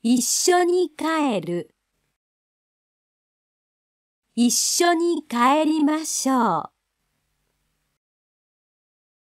一緒に帰る一緒に帰りましょう。